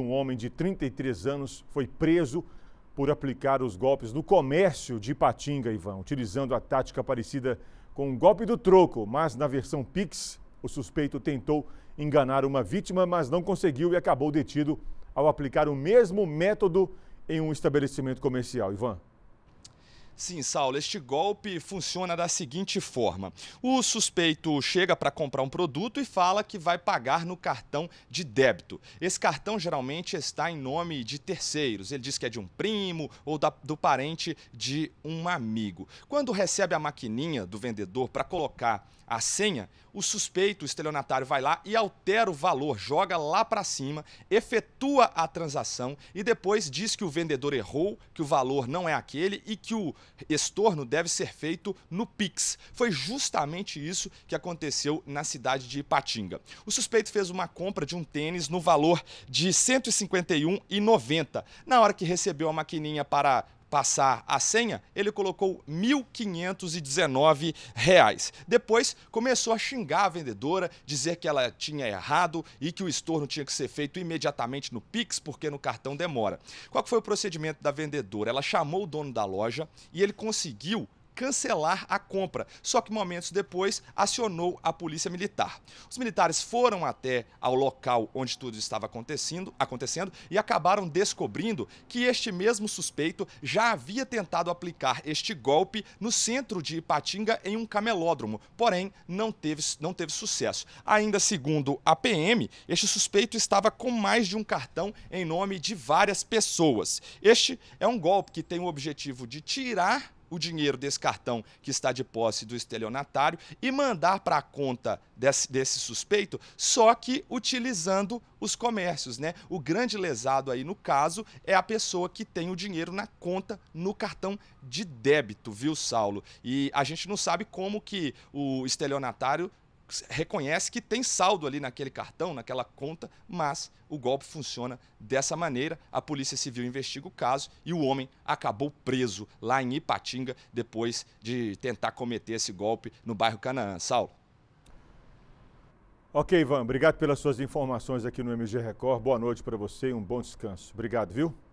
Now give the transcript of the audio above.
Um homem de 33 anos foi preso por aplicar os golpes no comércio de Patinga, Ivan, utilizando a tática parecida com o golpe do troco, mas na versão Pix, o suspeito tentou enganar uma vítima, mas não conseguiu e acabou detido ao aplicar o mesmo método em um estabelecimento comercial. Ivan. Sim, Saulo, este golpe funciona da seguinte forma: o suspeito chega para comprar um produto e fala que vai pagar no cartão de débito. Esse cartão geralmente está em nome de terceiros. Ele diz que é de um primo ou da, do parente de um amigo. Quando recebe a maquininha do vendedor para colocar a senha, o suspeito, o estelionatário, vai lá e altera o valor, joga lá para cima, efetua a transação e depois diz que o vendedor errou, que o valor não é aquele e que o estorno deve ser feito no Pix. Foi justamente isso que aconteceu na cidade de Ipatinga. O suspeito fez uma compra de um tênis no valor de R$ 151,90. Na hora que recebeu a maquininha para passar a senha, ele colocou R$ 1.519. Depois começou a xingar a vendedora, dizer que ela tinha errado e que o estorno tinha que ser feito imediatamente no Pix, porque no cartão demora. Qual foi o procedimento da vendedora? Ela chamou o dono da loja e ele conseguiu cancelar a compra. Só que momentos depois acionou a polícia militar. Os militares foram até ao local onde tudo estava acontecendo, acontecendo e acabaram descobrindo que este mesmo suspeito já havia tentado aplicar este golpe no centro de Ipatinga em um camelódromo, porém não teve, não teve sucesso. Ainda segundo a PM, este suspeito estava com mais de um cartão em nome de várias pessoas. Este é um golpe que tem o objetivo de tirar o dinheiro desse cartão que está de posse do estelionatário e mandar para a conta desse, desse suspeito, só que utilizando os comércios, né? O grande lesado aí no caso é a pessoa que tem o dinheiro na conta no cartão de débito, viu, Saulo? E a gente não sabe como que o estelionatário reconhece que tem saldo ali naquele cartão, naquela conta, mas o golpe funciona dessa maneira. A Polícia Civil investiga o caso e o homem acabou preso lá em Ipatinga depois de tentar cometer esse golpe no bairro Canaã. Saulo. Ok, Ivan, obrigado pelas suas informações aqui no MG Record. Boa noite para você e um bom descanso. Obrigado, viu?